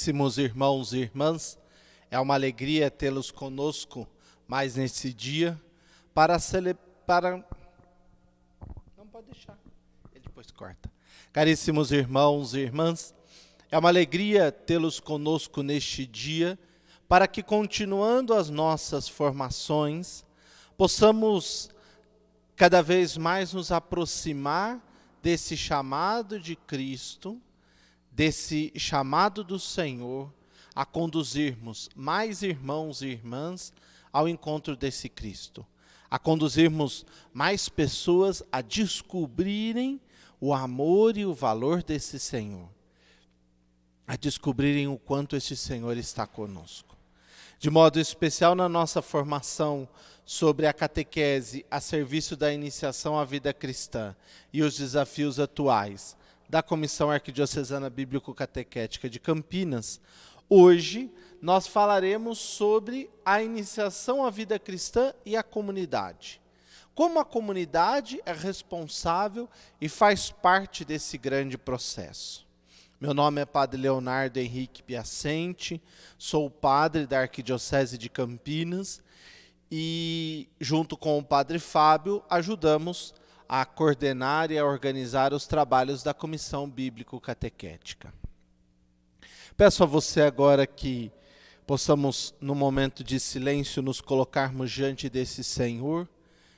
Queridíssimos irmãos e irmãs, é uma alegria tê-los conosco mais nesse dia para celebrar. Não pode deixar, ele depois corta. Caríssimos irmãos e irmãs, é uma alegria tê-los conosco neste dia para que, continuando as nossas formações, possamos cada vez mais nos aproximar desse chamado de Cristo desse chamado do Senhor a conduzirmos mais irmãos e irmãs ao encontro desse Cristo, a conduzirmos mais pessoas a descobrirem o amor e o valor desse Senhor, a descobrirem o quanto este Senhor está conosco. De modo especial na nossa formação sobre a catequese a serviço da iniciação à vida cristã e os desafios atuais, da Comissão Arquidiocesana Bíblico-Catequética de Campinas, hoje nós falaremos sobre a iniciação à vida cristã e a comunidade. Como a comunidade é responsável e faz parte desse grande processo. Meu nome é Padre Leonardo Henrique Piacente, sou padre da Arquidiocese de Campinas e, junto com o Padre Fábio, ajudamos a coordenar e a organizar os trabalhos da Comissão Bíblico-Catequética. Peço a você agora que possamos, no momento de silêncio, nos colocarmos diante desse Senhor,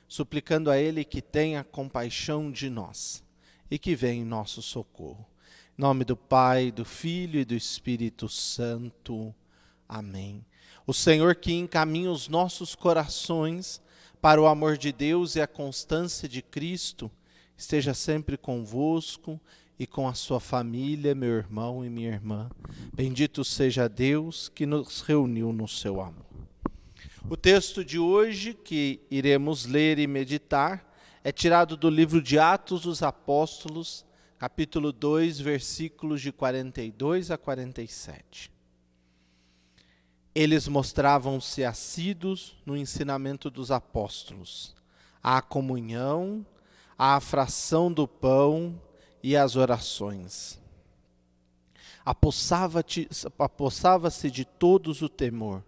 suplicando a Ele que tenha compaixão de nós e que venha em nosso socorro. Em nome do Pai, do Filho e do Espírito Santo. Amém. O Senhor que encaminha os nossos corações para o amor de Deus e a constância de Cristo esteja sempre convosco e com a sua família, meu irmão e minha irmã. Bendito seja Deus que nos reuniu no seu amor. O texto de hoje que iremos ler e meditar é tirado do livro de Atos dos Apóstolos, capítulo 2, versículos de 42 a 47. Eles mostravam-se assíduos no ensinamento dos apóstolos, à comunhão, à fração do pão e às orações. Apossava-se de todos o temor,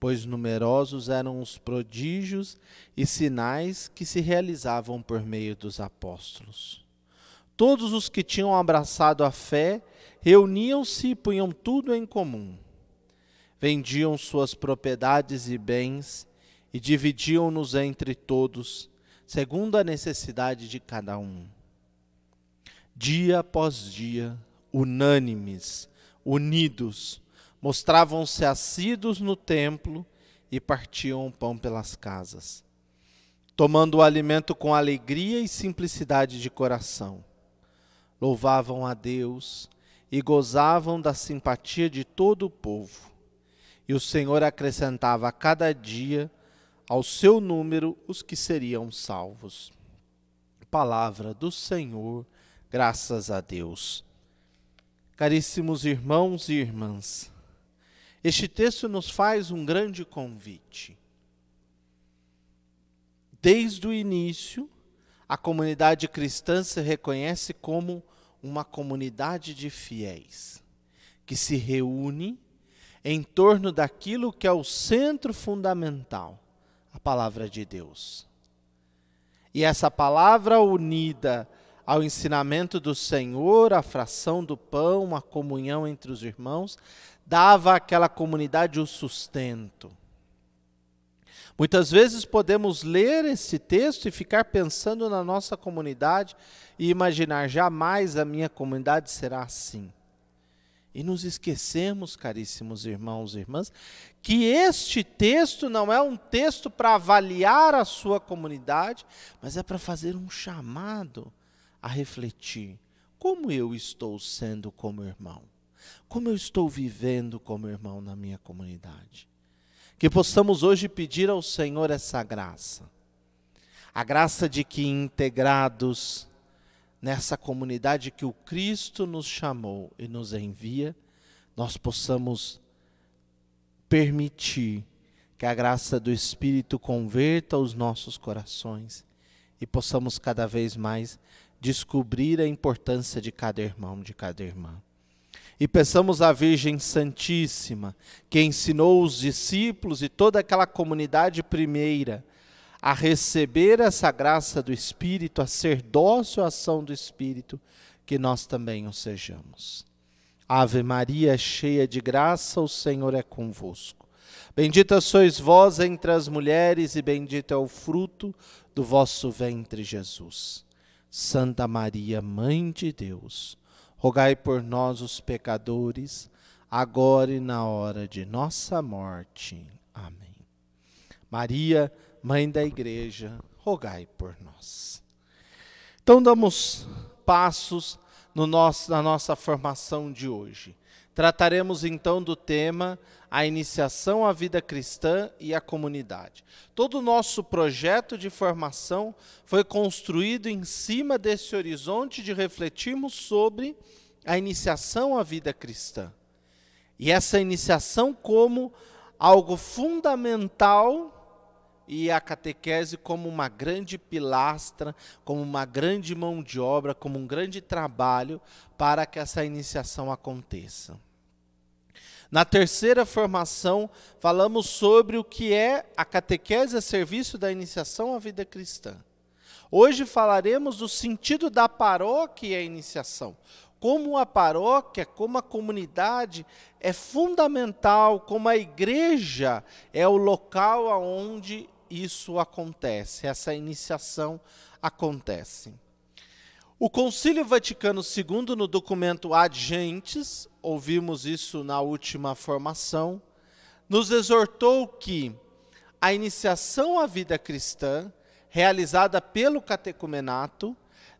pois numerosos eram os prodígios e sinais que se realizavam por meio dos apóstolos. Todos os que tinham abraçado a fé reuniam-se e punham tudo em comum vendiam suas propriedades e bens e dividiam-nos entre todos, segundo a necessidade de cada um. Dia após dia, unânimes, unidos, mostravam-se assíduos no templo e partiam o pão pelas casas, tomando o alimento com alegria e simplicidade de coração. Louvavam a Deus e gozavam da simpatia de todo o povo e o Senhor acrescentava a cada dia ao seu número os que seriam salvos. Palavra do Senhor, graças a Deus. Caríssimos irmãos e irmãs, este texto nos faz um grande convite. Desde o início, a comunidade cristã se reconhece como uma comunidade de fiéis que se reúne em torno daquilo que é o centro fundamental, a palavra de Deus. E essa palavra unida ao ensinamento do Senhor, a fração do pão, a comunhão entre os irmãos, dava àquela comunidade o sustento. Muitas vezes podemos ler esse texto e ficar pensando na nossa comunidade e imaginar: jamais a minha comunidade será assim. E nos esquecemos, caríssimos irmãos e irmãs, que este texto não é um texto para avaliar a sua comunidade, mas é para fazer um chamado a refletir: como eu estou sendo como irmão? Como eu estou vivendo como irmão na minha comunidade? Que possamos hoje pedir ao Senhor essa graça. A graça de que, integrados nessa comunidade que o Cristo nos chamou e nos envia, nós possamos permitir que a graça do Espírito converta os nossos corações e possamos cada vez mais descobrir a importância de cada irmão, de cada irmã. E peçamos à Virgem Santíssima, que ensinou os discípulos e toda aquela comunidade primeira a receber essa graça do Espírito, a ser dócil à ação do Espírito, que nós também o sejamos. Ave Maria, cheia de graça, o Senhor é convosco. Bendita sois vós entre as mulheres, e bendito é o fruto do vosso ventre, Jesus. Santa Maria, Mãe de Deus, rogai por nós, os pecadores, agora e na hora de nossa morte. Amém. Maria, Mãe da Igreja, rogai por nós. Então, damos passos no nosso, na nossa formação de hoje. Trataremos então do tema a iniciação à vida cristã e à comunidade. Todo o nosso projeto de formação foi construído em cima desse horizonte de refletirmos sobre a iniciação à vida cristã. E essa iniciação como algo fundamental e a catequese como uma grande pilastra, como uma grande mão de obra, como um grande trabalho para que essa iniciação aconteça. Na terceira formação, falamos sobre o que é a catequese a serviço da iniciação à vida cristã. Hoje falaremos do sentido da paróquia e a iniciação. Como a paróquia, como a comunidade é fundamental, como a igreja é o local onde isso acontece, essa iniciação acontece. O Concílio Vaticano II, no documento Ad Gentes, ouvimos isso na última formação, nos exortou que a iniciação à vida cristã, realizada pelo catecumenato,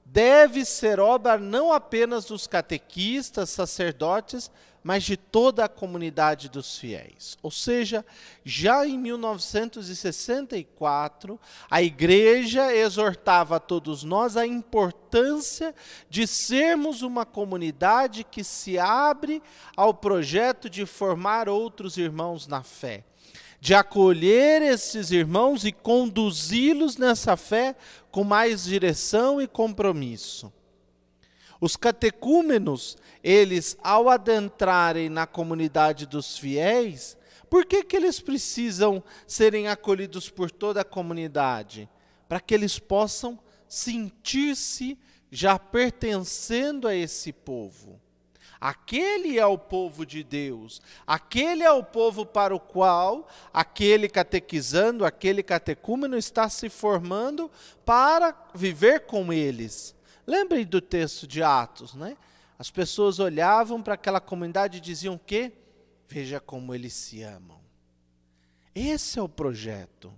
deve ser obra não apenas dos catequistas, sacerdotes, mas de toda a comunidade dos fiéis. Ou seja, já em 1964, a igreja exortava a todos nós a importância de sermos uma comunidade que se abre ao projeto de formar outros irmãos na fé. De acolher esses irmãos e conduzi-los nessa fé com mais direção e compromisso. Os catecúmenos, eles ao adentrarem na comunidade dos fiéis, por que, que eles precisam serem acolhidos por toda a comunidade? Para que eles possam sentir-se já pertencendo a esse povo. Aquele é o povo de Deus, aquele é o povo para o qual aquele catequizando, aquele catecúmeno está se formando para viver com eles. Lembrem do texto de Atos, né? As pessoas olhavam para aquela comunidade e diziam que veja como eles se amam. Esse é o projeto.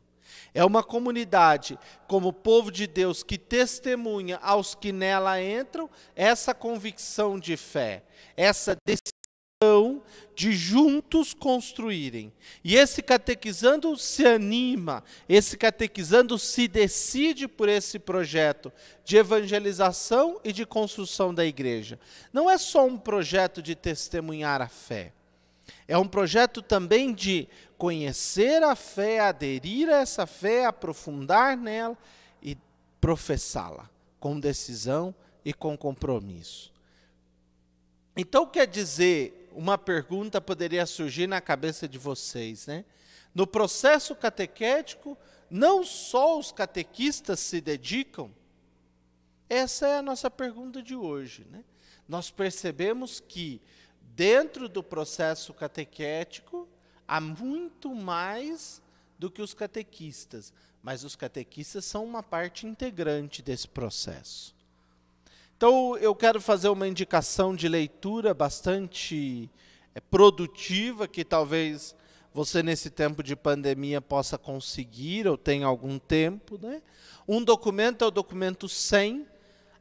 É uma comunidade, como povo de Deus, que testemunha aos que nela entram essa convicção de fé, essa decisão de juntos construírem. E esse catequizando se anima, esse catequizando se decide por esse projeto de evangelização e de construção da igreja. Não é só um projeto de testemunhar a fé. É um projeto também de conhecer a fé, aderir a essa fé, aprofundar nela e professá-la com decisão e com compromisso. Então quer dizer, uma pergunta poderia surgir na cabeça de vocês, né? No processo catequético, não só os catequistas se dedicam? Essa é a nossa pergunta de hoje, né? Nós percebemos que dentro do processo catequético há muito mais do que os catequistas, mas os catequistas são uma parte integrante desse processo. Então, eu quero fazer uma indicação de leitura bastante eh, produtiva, que talvez você, nesse tempo de pandemia, possa conseguir, ou tenha algum tempo. Né? Um documento é o documento 100,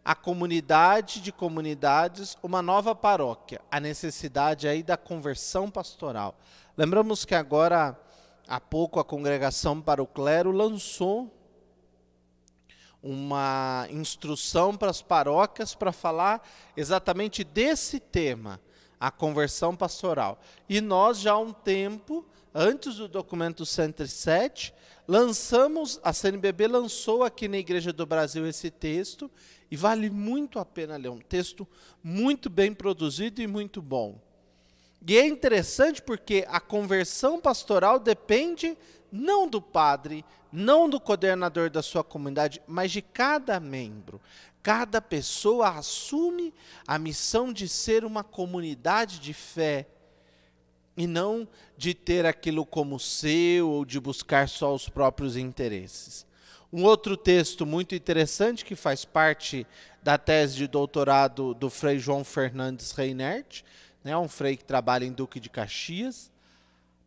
A Comunidade de Comunidades, Uma Nova Paróquia, a necessidade aí da conversão pastoral. Lembramos que agora, há pouco, a Congregação para o Clero lançou uma instrução para as paróquias para falar exatamente desse tema, a conversão pastoral. E nós já há um tempo, antes do documento 107, lançamos, a CNBB lançou aqui na Igreja do Brasil esse texto e vale muito a pena ler, um texto muito bem produzido e muito bom. E é interessante porque a conversão pastoral depende não do padre, não do coordenador da sua comunidade, mas de cada membro. Cada pessoa assume a missão de ser uma comunidade de fé e não de ter aquilo como seu ou de buscar só os próprios interesses. Um outro texto muito interessante que faz parte da tese de doutorado do Frei João Fernandes Reinert, né, um frei que trabalha em Duque de Caxias,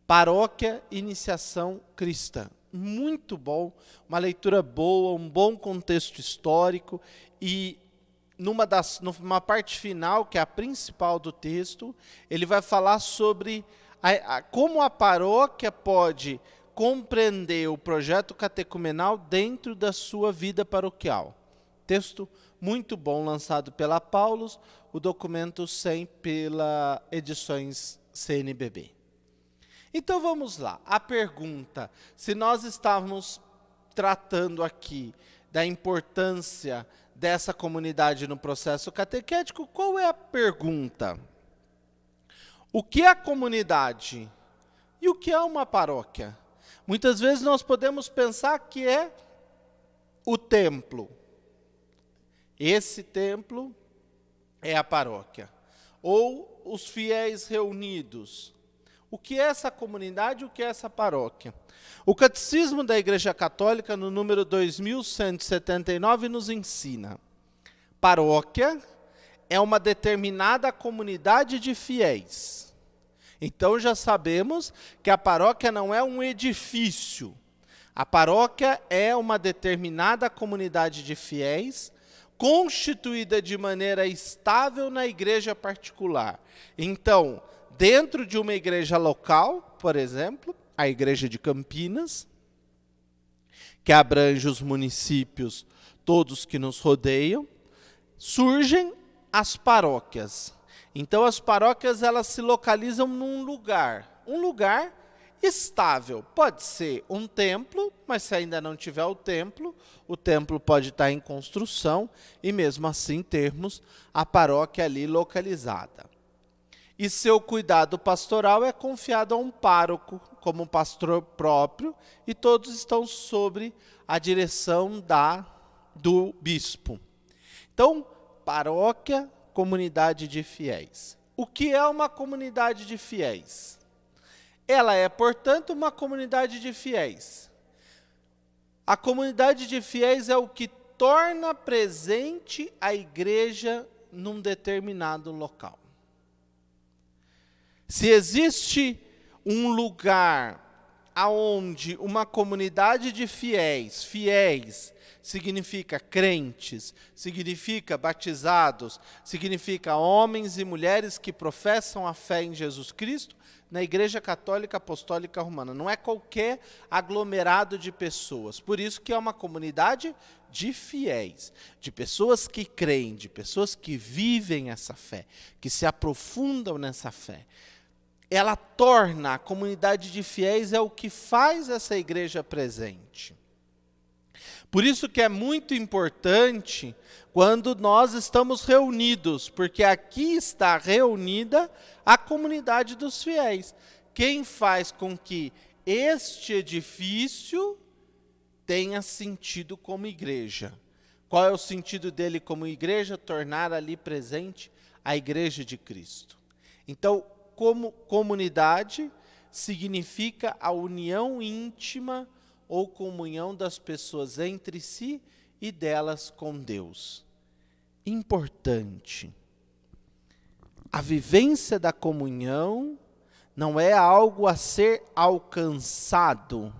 Paróquia Iniciação Cristã. Muito bom, uma leitura boa, um bom contexto histórico e numa das numa parte final, que é a principal do texto, ele vai falar sobre a, a, como a paróquia pode compreender o projeto catecumenal dentro da sua vida paroquial. Texto muito bom lançado pela Paulus, o documento 100 pela Edições CNBB. Então vamos lá. A pergunta: se nós estávamos tratando aqui da importância dessa comunidade no processo catequético, qual é a pergunta? O que é a comunidade e o que é uma paróquia? Muitas vezes nós podemos pensar que é o templo. Esse templo é a paróquia. Ou os fiéis reunidos. O que é essa comunidade, o que é essa paróquia? O Catecismo da Igreja Católica, no número 2179, nos ensina: paróquia é uma determinada comunidade de fiéis. Então já sabemos que a paróquia não é um edifício. A paróquia é uma determinada comunidade de fiéis constituída de maneira estável na igreja particular. Então, dentro de uma igreja local, por exemplo, a Igreja de Campinas, que abrange os municípios todos que nos rodeiam, surgem as paróquias. Então as paróquias elas se localizam num lugar, um lugar estável. Pode ser um templo, mas se ainda não tiver o templo, o templo pode estar em construção e mesmo assim termos a paróquia ali localizada e seu cuidado pastoral é confiado a um pároco, como um pastor próprio, e todos estão sobre a direção da do bispo. Então, paróquia, comunidade de fiéis. O que é uma comunidade de fiéis? Ela é, portanto, uma comunidade de fiéis. A comunidade de fiéis é o que torna presente a igreja num determinado local. Se existe um lugar aonde uma comunidade de fiéis, fiéis significa crentes, significa batizados, significa homens e mulheres que professam a fé em Jesus Cristo na Igreja Católica Apostólica Romana. Não é qualquer aglomerado de pessoas. Por isso que é uma comunidade de fiéis, de pessoas que creem, de pessoas que vivem essa fé, que se aprofundam nessa fé ela torna a comunidade de fiéis é o que faz essa igreja presente. Por isso que é muito importante quando nós estamos reunidos, porque aqui está reunida a comunidade dos fiéis. Quem faz com que este edifício tenha sentido como igreja? Qual é o sentido dele como igreja? Tornar ali presente a igreja de Cristo. Então, como comunidade significa a união íntima ou comunhão das pessoas entre si e delas com Deus. Importante. A vivência da comunhão não é algo a ser alcançado.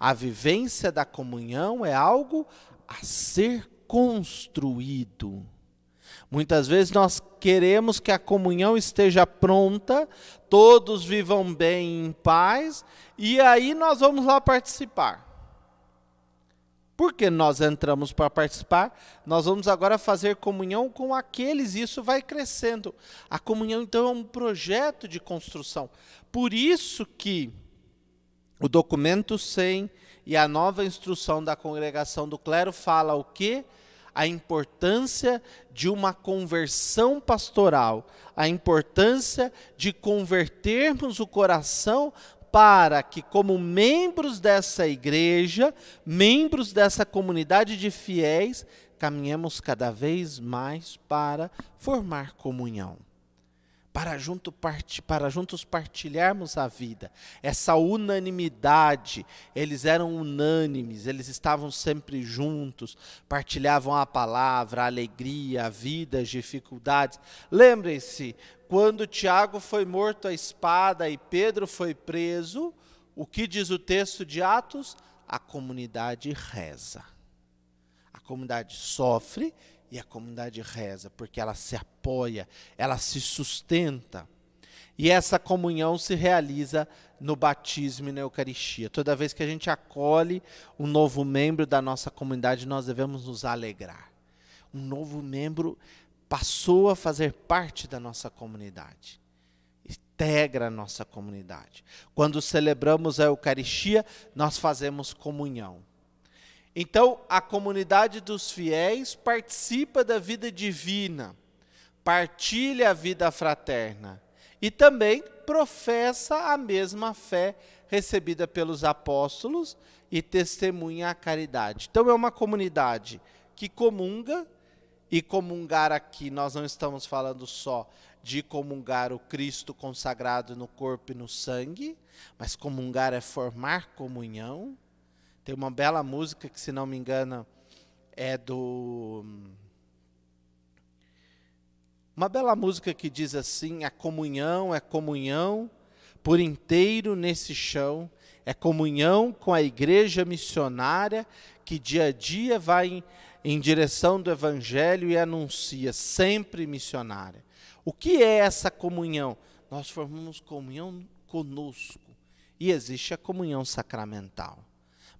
A vivência da comunhão é algo a ser construído. Muitas vezes nós queremos que a comunhão esteja pronta, todos vivam bem em paz, e aí nós vamos lá participar. Porque nós entramos para participar, nós vamos agora fazer comunhão com aqueles, e isso vai crescendo. A comunhão, então, é um projeto de construção. Por isso que o documento 100 e a nova instrução da congregação do clero fala o quê? a importância de uma conversão pastoral, a importância de convertermos o coração para que, como membros dessa igreja, membros dessa comunidade de fiéis, caminhemos cada vez mais para formar comunhão para, junto part... para juntos partilharmos a vida. Essa unanimidade, eles eram unânimes, eles estavam sempre juntos, partilhavam a palavra, a alegria, a vida, as dificuldades. Lembrem-se, quando Tiago foi morto à espada e Pedro foi preso, o que diz o texto de Atos? A comunidade reza. A comunidade sofre e a comunidade reza, porque ela se apoia, ela se sustenta. E essa comunhão se realiza no batismo e na Eucaristia. Toda vez que a gente acolhe um novo membro da nossa comunidade, nós devemos nos alegrar. Um novo membro passou a fazer parte da nossa comunidade integra a nossa comunidade. Quando celebramos a Eucaristia, nós fazemos comunhão. Então, a comunidade dos fiéis participa da vida divina, partilha a vida fraterna e também professa a mesma fé recebida pelos apóstolos e testemunha a caridade. Então, é uma comunidade que comunga, e comungar aqui, nós não estamos falando só de comungar o Cristo consagrado no corpo e no sangue, mas comungar é formar comunhão tem uma bela música que, se não me engano, é do. Uma bela música que diz assim: a comunhão é comunhão por inteiro nesse chão, é comunhão com a igreja missionária que dia a dia vai em, em direção do evangelho e anuncia, sempre missionária. O que é essa comunhão? Nós formamos comunhão conosco e existe a comunhão sacramental.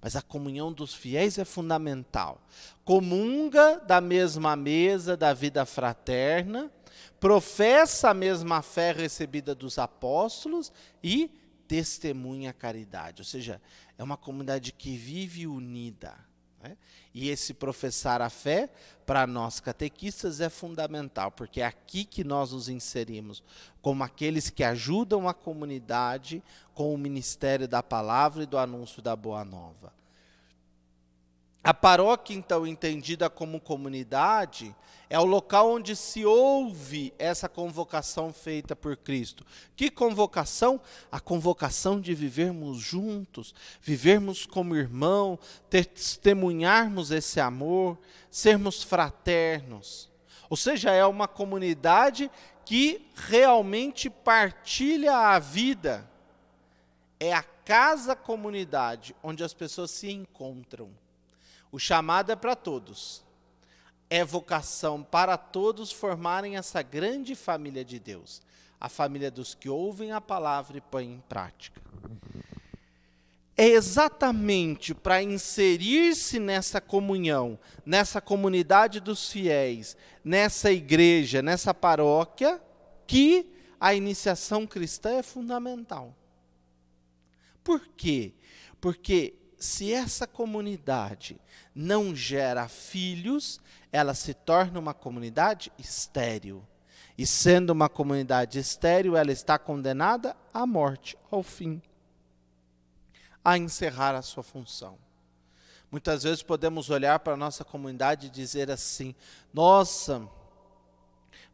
Mas a comunhão dos fiéis é fundamental. Comunga da mesma mesa da vida fraterna, professa a mesma fé recebida dos apóstolos e testemunha a caridade. Ou seja, é uma comunidade que vive unida. Né? E esse professar a fé, para nós catequistas, é fundamental, porque é aqui que nós nos inserimos, como aqueles que ajudam a comunidade com o ministério da palavra e do anúncio da boa nova. A paróquia, então, entendida como comunidade, é o local onde se ouve essa convocação feita por Cristo. Que convocação? A convocação de vivermos juntos, vivermos como irmão, testemunharmos esse amor, sermos fraternos. Ou seja, é uma comunidade que realmente partilha a vida. É a casa comunidade onde as pessoas se encontram. O chamado é para todos. É vocação para todos formarem essa grande família de Deus, a família dos que ouvem a palavra e põem em prática. É exatamente para inserir-se nessa comunhão, nessa comunidade dos fiéis, nessa igreja, nessa paróquia, que a iniciação cristã é fundamental. Por quê? Porque se essa comunidade não gera filhos, ela se torna uma comunidade estéril. E sendo uma comunidade estéril, ela está condenada à morte, ao fim, a encerrar a sua função. Muitas vezes podemos olhar para a nossa comunidade e dizer assim: nossa,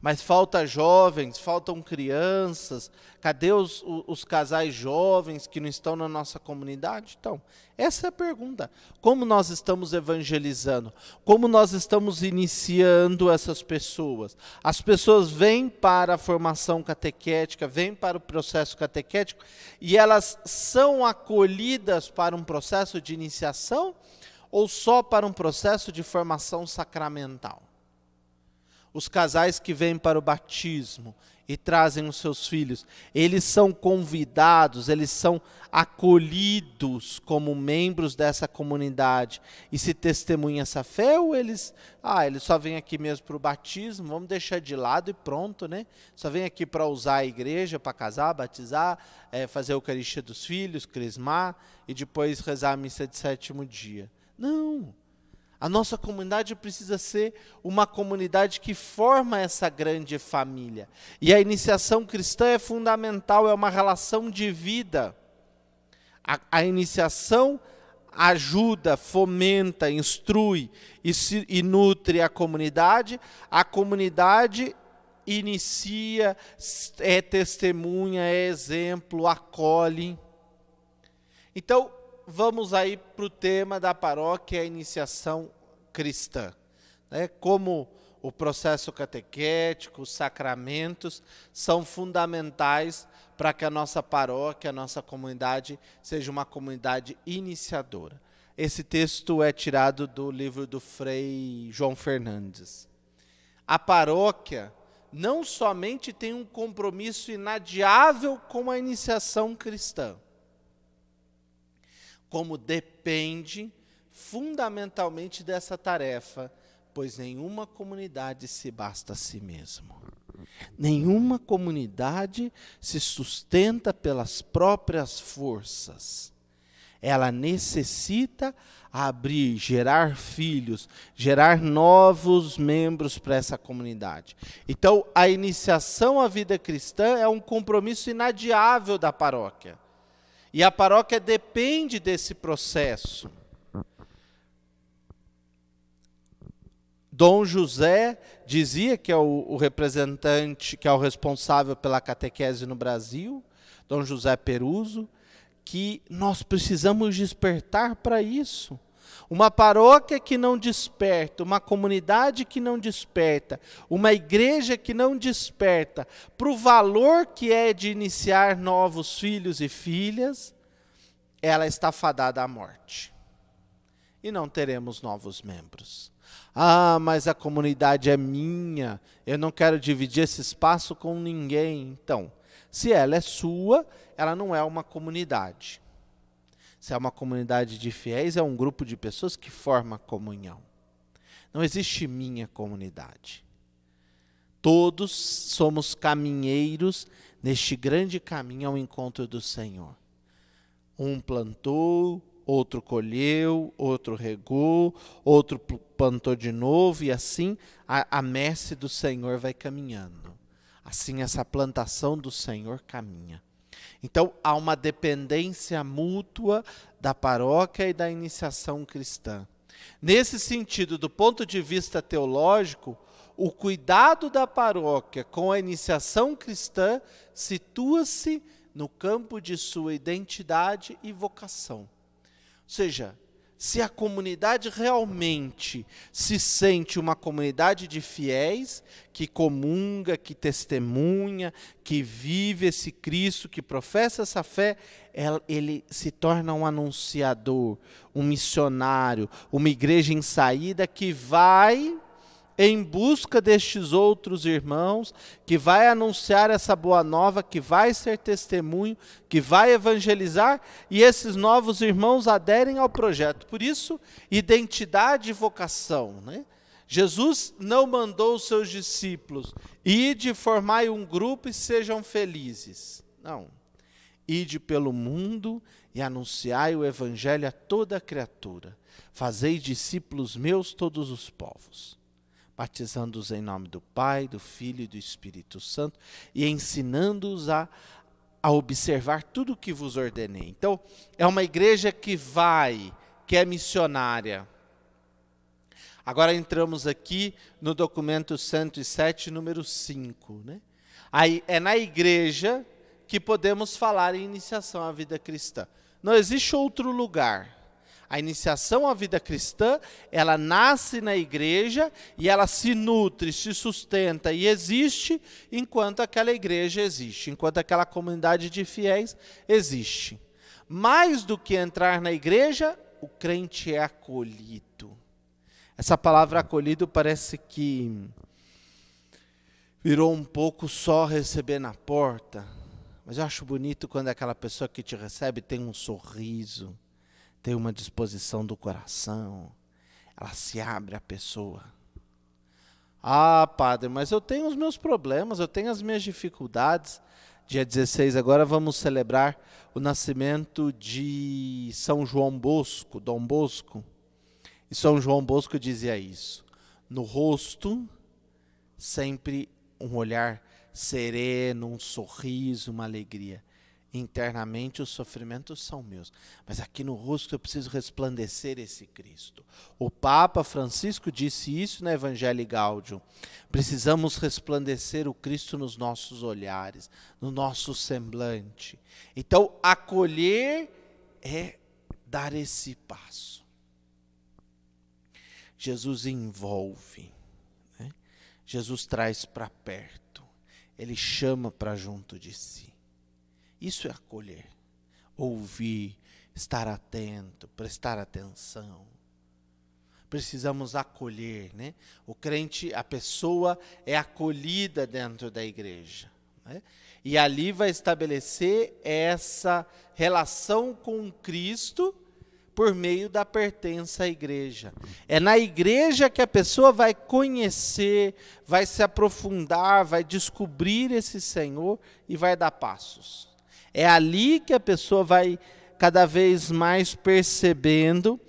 mas falta jovens, faltam crianças, cadê os, os, casais jovens que não estão na nossa comunidade? Então, essa é a pergunta. Como nós estamos evangelizando? Como nós estamos iniciando essas pessoas? As pessoas vêm para a formação catequética, vêm para o processo catequético e elas são acolhidas para um processo de iniciação ou só para um processo de formação sacramental? os casais que vêm para o batismo e trazem os seus filhos, eles são convidados, eles são acolhidos como membros dessa comunidade e se testemunha essa fé ou eles, ah, eles só vêm aqui mesmo para o batismo, vamos deixar de lado e pronto, né? Só vêm aqui para usar a igreja, para casar, batizar, é, fazer a Eucaristia dos filhos, crismar e depois rezar a missa de sétimo dia. Não! A nossa comunidade precisa ser uma comunidade que forma essa grande família. E a iniciação cristã é fundamental, é uma relação de vida. A, a iniciação ajuda, fomenta, instrui e, se, e nutre a comunidade. A comunidade inicia, é testemunha, é exemplo, acolhe. Então, vamos aí para o tema da paróquia, a iniciação cristã. Né? Como o processo catequético, os sacramentos são fundamentais para que a nossa paróquia, a nossa comunidade, seja uma comunidade iniciadora. Esse texto é tirado do livro do Frei João Fernandes. A paróquia não somente tem um compromisso inadiável com a iniciação cristã, como depende fundamentalmente dessa tarefa, pois nenhuma comunidade se basta a si mesmo. Nenhuma comunidade se sustenta pelas próprias forças. Ela necessita abrir, gerar filhos, gerar novos membros para essa comunidade. Então, a iniciação à vida cristã é um compromisso inadiável da paróquia. E a paróquia depende desse processo. Dom José dizia que é o, o, representante, que é o responsável pela catequese no Brasil, Dom José Peruso, que nós precisamos despertar para isso. Uma paróquia que não desperta, uma comunidade que não desperta, uma igreja que não desperta para o valor que é de iniciar novos filhos e filhas, ela está fadada à morte. E não teremos novos membros. Ah, mas a comunidade é minha, eu não quero dividir esse espaço com ninguém. Então, se ela é sua, ela não é uma comunidade. Se é uma comunidade de fiéis, é um grupo de pessoas que forma comunhão. Não existe minha comunidade. Todos somos caminheiros neste grande caminho ao encontro do Senhor. Um plantou, outro colheu, outro regou, outro plantou de novo, e assim a, a messe do Senhor vai caminhando. Assim essa plantação do Senhor caminha. Então, há uma dependência mútua da paróquia e da iniciação cristã. Nesse sentido, do ponto de vista teológico, o cuidado da paróquia com a iniciação cristã situa-se no campo de sua identidade e vocação. Ou seja, se a comunidade realmente se sente uma comunidade de fiéis que comunga, que testemunha, que vive esse Cristo, que professa essa fé, ele se torna um anunciador, um missionário, uma igreja em saída que vai em busca destes outros irmãos, que vai anunciar essa boa nova, que vai ser testemunho, que vai evangelizar, e esses novos irmãos aderem ao projeto. Por isso, identidade e vocação. Né? Jesus não mandou os seus discípulos ide formai um grupo e sejam felizes. Não. Ide pelo mundo e anunciai o evangelho a toda criatura. Fazei discípulos meus todos os povos batizando-os em nome do Pai, do Filho e do Espírito Santo e ensinando-os a, a observar tudo o que vos ordenei. Então, é uma igreja que vai, que é missionária. Agora entramos aqui no documento 107, número 5. Né? Aí, é na igreja que podemos falar em iniciação à vida cristã. Não existe outro lugar. A iniciação à vida cristã, ela nasce na igreja e ela se nutre, se sustenta e existe enquanto aquela igreja existe, enquanto aquela comunidade de fiéis existe. Mais do que entrar na igreja, o crente é acolhido. Essa palavra acolhido parece que virou um pouco só receber na porta, mas eu acho bonito quando aquela pessoa que te recebe tem um sorriso, tem uma disposição do coração, ela se abre à pessoa. Ah, padre, mas eu tenho os meus problemas, eu tenho as minhas dificuldades. Dia 16, agora vamos celebrar o nascimento de São João Bosco, Dom Bosco. E São João Bosco dizia isso: no rosto, sempre um olhar sereno, um sorriso, uma alegria. Internamente os sofrimentos são meus, mas aqui no rosto eu preciso resplandecer esse Cristo. O Papa Francisco disse isso no Evangelho Gáudio. Precisamos resplandecer o Cristo nos nossos olhares, no nosso semblante. Então, acolher é dar esse passo. Jesus envolve, né? Jesus traz para perto, ele chama para junto de si. Isso é acolher. Ouvir, estar atento, prestar atenção. Precisamos acolher, né? O crente, a pessoa é acolhida dentro da igreja. Né? E ali vai estabelecer essa relação com Cristo por meio da pertença à igreja. É na igreja que a pessoa vai conhecer, vai se aprofundar, vai descobrir esse Senhor e vai dar passos. É ali que a pessoa vai cada vez mais percebendo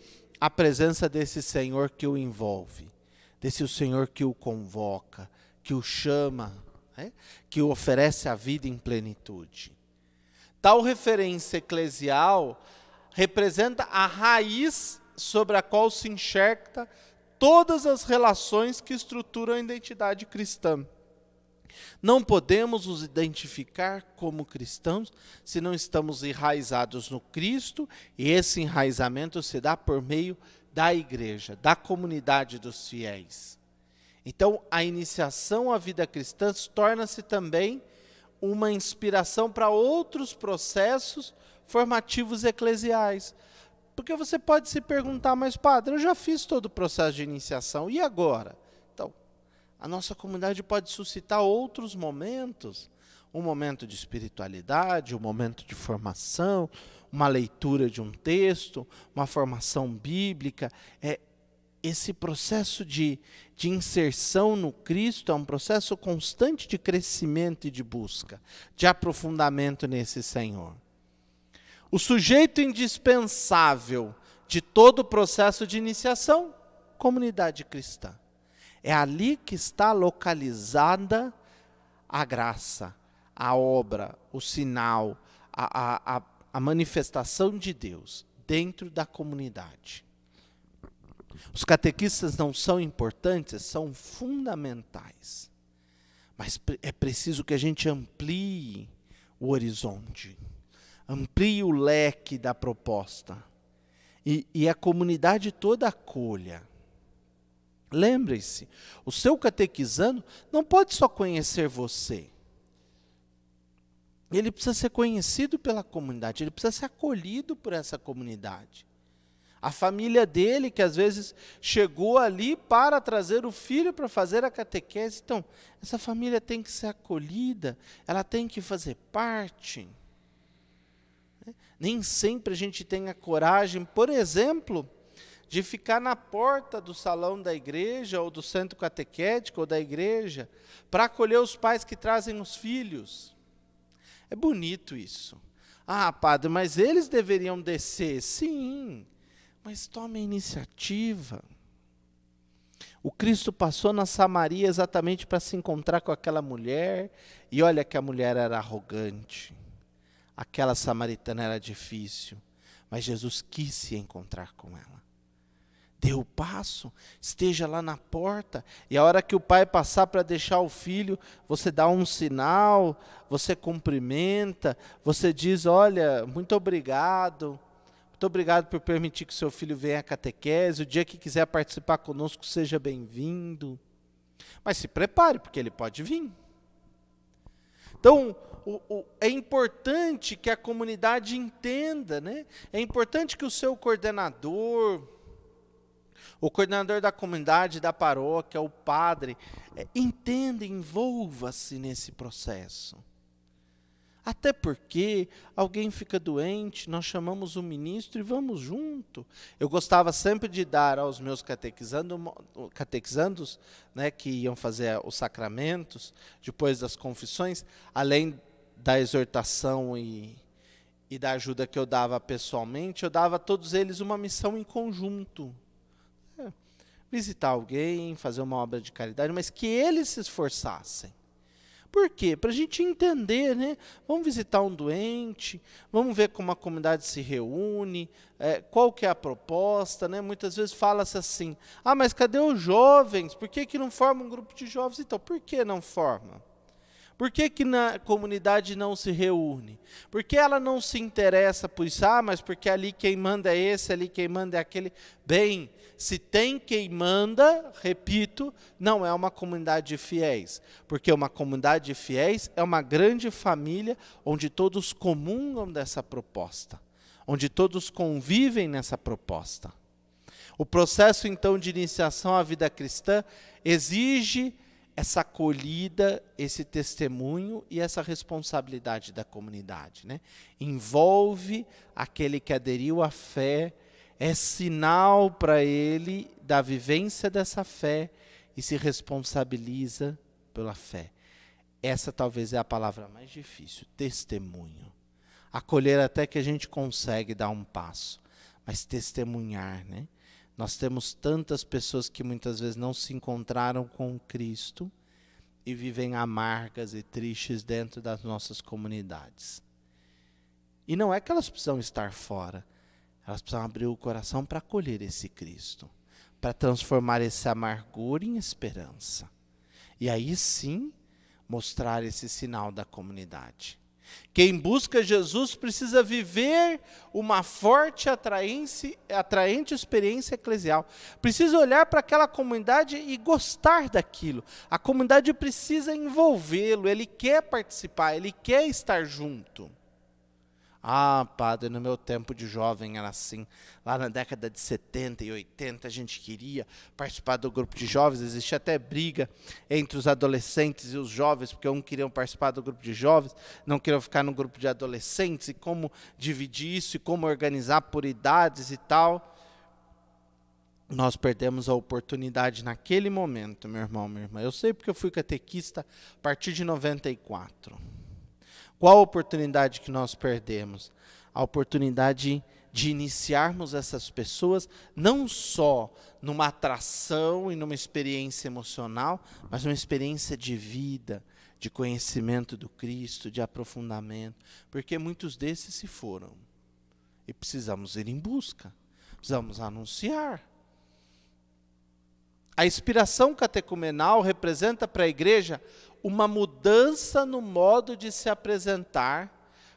a presença desse Senhor que o envolve, desse o Senhor que o convoca, que o chama, né? que o oferece a vida em plenitude. Tal referência eclesial representa a raiz sobre a qual se enxerga todas as relações que estruturam a identidade cristã. Não podemos nos identificar como cristãos se não estamos enraizados no Cristo, e esse enraizamento se dá por meio da igreja, da comunidade dos fiéis. Então, a iniciação à vida cristã torna-se também uma inspiração para outros processos formativos eclesiais. Porque você pode se perguntar, mas padre, eu já fiz todo o processo de iniciação, e agora? A nossa comunidade pode suscitar outros momentos, um momento de espiritualidade, um momento de formação, uma leitura de um texto, uma formação bíblica. É, esse processo de, de inserção no Cristo é um processo constante de crescimento e de busca, de aprofundamento nesse Senhor. O sujeito indispensável de todo o processo de iniciação, comunidade cristã. É ali que está localizada a graça, a obra, o sinal, a, a, a manifestação de Deus dentro da comunidade. Os catequistas não são importantes, são fundamentais. Mas é preciso que a gente amplie o horizonte, amplie o leque da proposta. E, e a comunidade toda acolha. Lembre-se, o seu catequizando não pode só conhecer você. Ele precisa ser conhecido pela comunidade, ele precisa ser acolhido por essa comunidade. A família dele, que às vezes chegou ali para trazer o filho para fazer a catequese. Então, essa família tem que ser acolhida, ela tem que fazer parte. Nem sempre a gente tem a coragem, por exemplo, de ficar na porta do salão da igreja ou do centro catequético ou da igreja para acolher os pais que trazem os filhos. É bonito isso. Ah, padre, mas eles deveriam descer. Sim, mas tome a iniciativa. O Cristo passou na Samaria exatamente para se encontrar com aquela mulher, e olha que a mulher era arrogante. Aquela samaritana era difícil, mas Jesus quis se encontrar com ela dê o passo, esteja lá na porta, e a hora que o pai passar para deixar o filho, você dá um sinal, você cumprimenta, você diz: Olha, muito obrigado, muito obrigado por permitir que seu filho venha à catequese, o dia que quiser participar conosco, seja bem-vindo. Mas se prepare, porque ele pode vir. Então, o, o, é importante que a comunidade entenda, né? é importante que o seu coordenador, o coordenador da comunidade, da paróquia, o padre, é, entenda, envolva-se nesse processo. Até porque alguém fica doente, nós chamamos o ministro e vamos junto. Eu gostava sempre de dar aos meus catequizando, catequizandos, né, que iam fazer os sacramentos, depois das confissões, além da exortação e, e da ajuda que eu dava pessoalmente, eu dava a todos eles uma missão em conjunto visitar alguém, fazer uma obra de caridade, mas que eles se esforçassem. Por quê? Para a gente entender, né? Vamos visitar um doente, vamos ver como a comunidade se reúne, é, qual que é a proposta, né? Muitas vezes fala-se assim, ah, mas cadê os jovens? Por que, que não forma um grupo de jovens? Então, por que não forma? Por que, que na comunidade não se reúne? Por que ela não se interessa por isso? Ah, mas porque ali quem manda é esse, ali quem manda é aquele. Bem, se tem quem manda, repito, não é uma comunidade de fiéis, porque uma comunidade de fiéis é uma grande família onde todos comungam dessa proposta, onde todos convivem nessa proposta. O processo então de iniciação à vida cristã exige essa acolhida, esse testemunho e essa responsabilidade da comunidade. Né? Envolve aquele que aderiu à fé é sinal para ele da vivência dessa fé e se responsabiliza pela fé. Essa talvez é a palavra mais difícil, testemunho. Acolher até que a gente consegue dar um passo, mas testemunhar, né? Nós temos tantas pessoas que muitas vezes não se encontraram com Cristo e vivem amargas e tristes dentro das nossas comunidades. E não é que elas precisam estar fora, elas precisam abrir o coração para acolher esse Cristo, para transformar essa amargura em esperança. E aí sim mostrar esse sinal da comunidade. Quem busca Jesus precisa viver uma forte atraente, atraente experiência eclesial. Precisa olhar para aquela comunidade e gostar daquilo. A comunidade precisa envolvê-lo, ele quer participar, ele quer estar junto. Ah, padre, no meu tempo de jovem era assim. Lá na década de 70 e 80 a gente queria participar do grupo de jovens, existia até briga entre os adolescentes e os jovens, porque um queriam participar do grupo de jovens, não queriam ficar no grupo de adolescentes, e como dividir isso, e como organizar por idades e tal. Nós perdemos a oportunidade naquele momento, meu irmão, minha irmã. Eu sei porque eu fui catequista a partir de 94. Qual a oportunidade que nós perdemos? A oportunidade de iniciarmos essas pessoas não só numa atração e numa experiência emocional, mas numa experiência de vida, de conhecimento do Cristo, de aprofundamento, porque muitos desses se foram. E precisamos ir em busca, precisamos anunciar. A inspiração catecumenal representa para a igreja uma mudança no modo de se apresentar,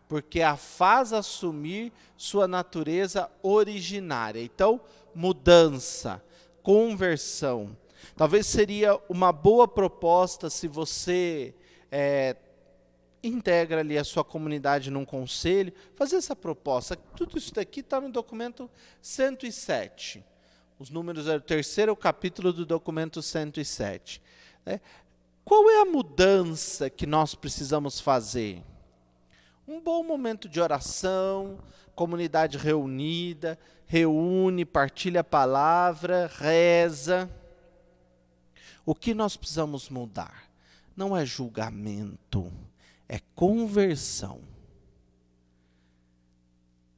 porque a faz assumir sua natureza originária. Então, mudança, conversão. Talvez seria uma boa proposta se você é, integra ali a sua comunidade num conselho, fazer essa proposta. Tudo isso daqui está no documento 107. Os números é o terceiro capítulo do documento 107. Qual é a mudança que nós precisamos fazer? Um bom momento de oração, comunidade reunida, reúne, partilha a palavra, reza. O que nós precisamos mudar? Não é julgamento, é conversão.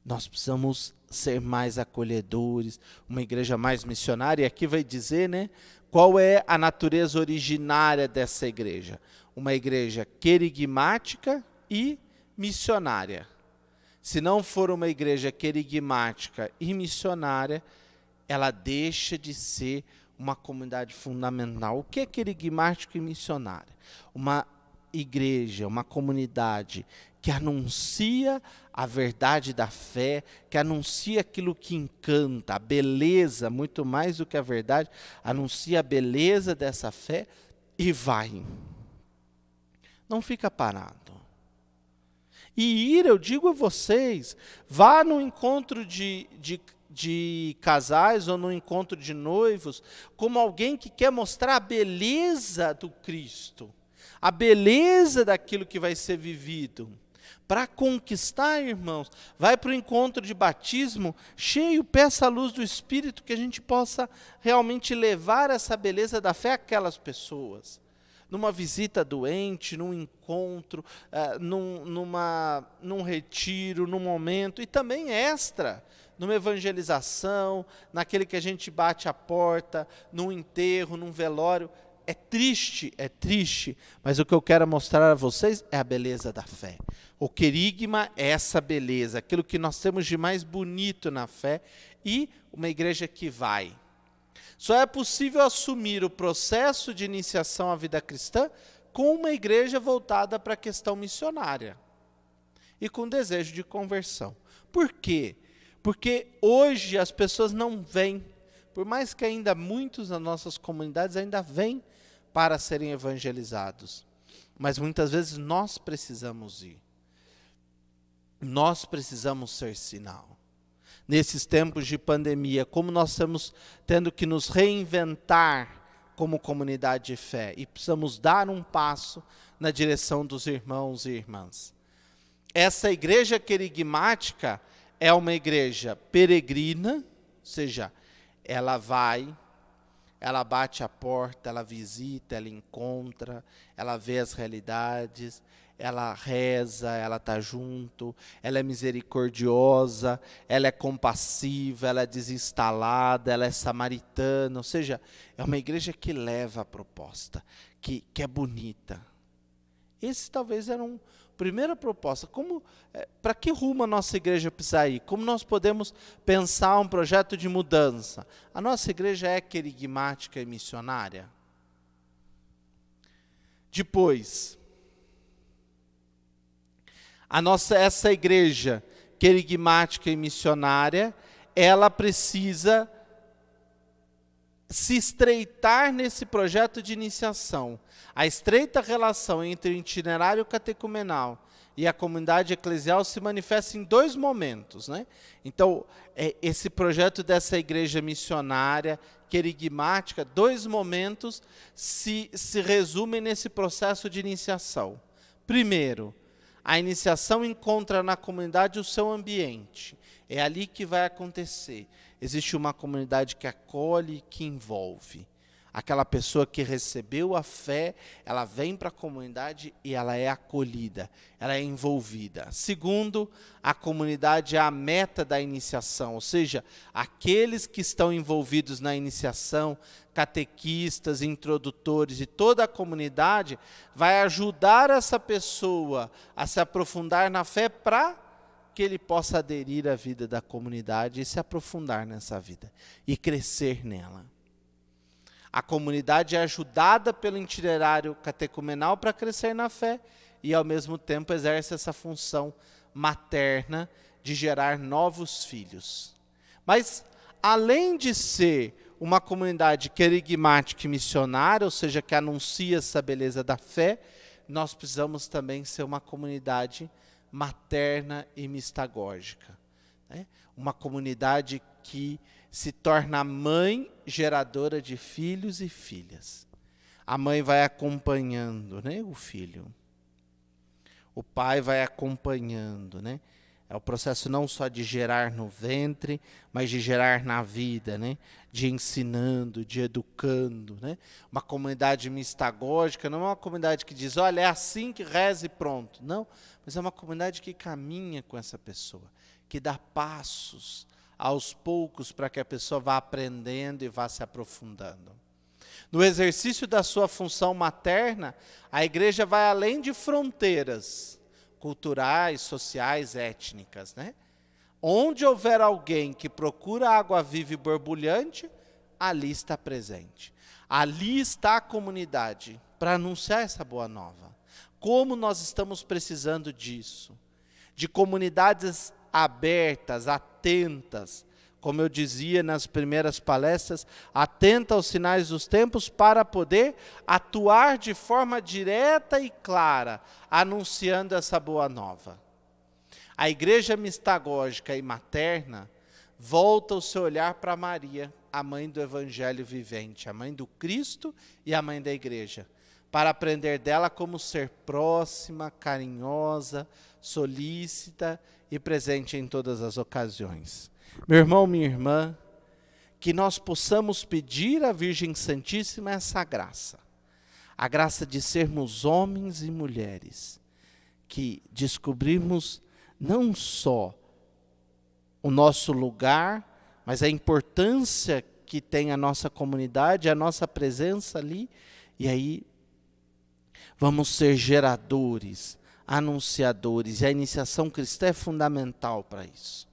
Nós precisamos ser mais acolhedores, uma igreja mais missionária. E aqui vai dizer, né? Qual é a natureza originária dessa igreja? Uma igreja querigmática e missionária. Se não for uma igreja querigmática e missionária, ela deixa de ser uma comunidade fundamental. O que é querigmático e missionária? Uma igreja, uma comunidade que anuncia a verdade da fé, que anuncia aquilo que encanta, a beleza, muito mais do que a verdade, anuncia a beleza dessa fé e vai. Não fica parado. E ir, eu digo a vocês, vá no encontro de, de, de casais ou no encontro de noivos, como alguém que quer mostrar a beleza do Cristo, a beleza daquilo que vai ser vivido para conquistar, irmãos, vai para o encontro de batismo cheio, peça a luz do Espírito que a gente possa realmente levar essa beleza da fé àquelas pessoas. Numa visita doente, num encontro, uh, num, numa, num retiro, num momento, e também extra, numa evangelização, naquele que a gente bate a porta, num enterro, num velório. É triste, é triste, mas o que eu quero mostrar a vocês é a beleza da fé. O querigma é essa beleza, aquilo que nós temos de mais bonito na fé e uma igreja que vai. Só é possível assumir o processo de iniciação à vida cristã com uma igreja voltada para a questão missionária e com desejo de conversão. Por quê? Porque hoje as pessoas não vêm, por mais que ainda muitos nas nossas comunidades ainda vêm para serem evangelizados, mas muitas vezes nós precisamos ir. Nós precisamos ser sinal. Nesses tempos de pandemia, como nós estamos tendo que nos reinventar como comunidade de fé e precisamos dar um passo na direção dos irmãos e irmãs. Essa igreja querigmática é uma igreja peregrina, ou seja, ela vai, ela bate a porta, ela visita, ela encontra, ela vê as realidades, ela reza, ela está junto, ela é misericordiosa, ela é compassiva, ela é desinstalada, ela é samaritana, ou seja, é uma igreja que leva a proposta, que, que é bonita. Esse talvez era um primeira proposta. Como é, para que rumo a nossa igreja precisa ir? Como nós podemos pensar um projeto de mudança? A nossa igreja é querigmática e missionária. Depois, a nossa essa igreja querigmática é e missionária, ela precisa se estreitar nesse projeto de iniciação. A estreita relação entre o itinerário catecumenal e a comunidade eclesial se manifesta em dois momentos. Né? Então, é, esse projeto dessa igreja missionária, querigmática, é dois momentos se, se resumem nesse processo de iniciação. Primeiro, a iniciação encontra na comunidade o seu ambiente. É ali que vai acontecer. Existe uma comunidade que acolhe, que envolve. Aquela pessoa que recebeu a fé, ela vem para a comunidade e ela é acolhida, ela é envolvida. Segundo, a comunidade é a meta da iniciação, ou seja, aqueles que estão envolvidos na iniciação, catequistas, introdutores e toda a comunidade, vai ajudar essa pessoa a se aprofundar na fé para que ele possa aderir à vida da comunidade e se aprofundar nessa vida e crescer nela. A comunidade é ajudada pelo itinerário catecumenal para crescer na fé e, ao mesmo tempo, exerce essa função materna de gerar novos filhos. Mas, além de ser uma comunidade querigmática e missionária, ou seja, que anuncia essa beleza da fé, nós precisamos também ser uma comunidade materna e mistagógica. Né? Uma comunidade que se torna mãe geradora de filhos e filhas. A mãe vai acompanhando né, o filho. O pai vai acompanhando. Né? É o processo não só de gerar no ventre, mas de gerar na vida, né? de ensinando, de educando. Né? Uma comunidade mistagógica não é uma comunidade que diz, olha, é assim que reze e pronto. Não, mas é uma comunidade que caminha com essa pessoa, que dá passos aos poucos para que a pessoa vá aprendendo e vá se aprofundando. No exercício da sua função materna, a igreja vai além de fronteiras culturais, sociais, étnicas, né? Onde houver alguém que procura água viva e borbulhante, ali está presente. Ali está a comunidade para anunciar essa boa nova. Como nós estamos precisando disso? De comunidades abertas, atentas, como eu dizia nas primeiras palestras, atenta aos sinais dos tempos para poder atuar de forma direta e clara, anunciando essa boa nova. A igreja mistagógica e materna volta o seu olhar para Maria, a mãe do evangelho vivente, a mãe do Cristo e a mãe da igreja, para aprender dela como ser próxima, carinhosa, solícita e presente em todas as ocasiões. Meu irmão, minha irmã, que nós possamos pedir à Virgem Santíssima essa graça, a graça de sermos homens e mulheres, que descobrimos não só o nosso lugar, mas a importância que tem a nossa comunidade, a nossa presença ali, e aí vamos ser geradores anunciadores. E a iniciação cristã é fundamental para isso.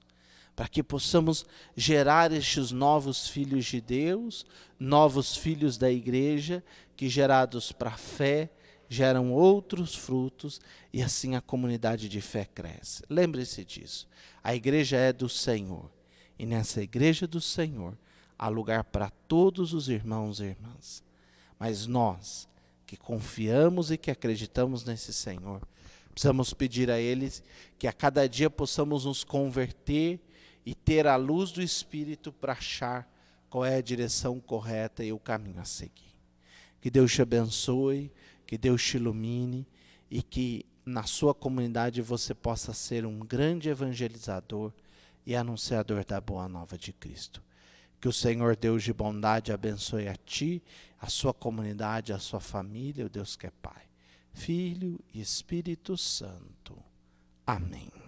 Para que possamos gerar estes novos filhos de Deus, novos filhos da igreja, que gerados para a fé, geram outros frutos e assim a comunidade de fé cresce. Lembre-se disso. A igreja é do Senhor. E nessa igreja do Senhor há lugar para todos os irmãos e irmãs. Mas nós que confiamos e que acreditamos nesse Senhor, Precisamos pedir a eles que a cada dia possamos nos converter e ter a luz do Espírito para achar qual é a direção correta e o caminho a seguir. Que Deus te abençoe, que Deus te ilumine e que na sua comunidade você possa ser um grande evangelizador e anunciador da boa nova de Cristo. Que o Senhor Deus de bondade abençoe a ti, a sua comunidade, a sua família, o Deus que é Pai. Filho e Espírito Santo. Amém.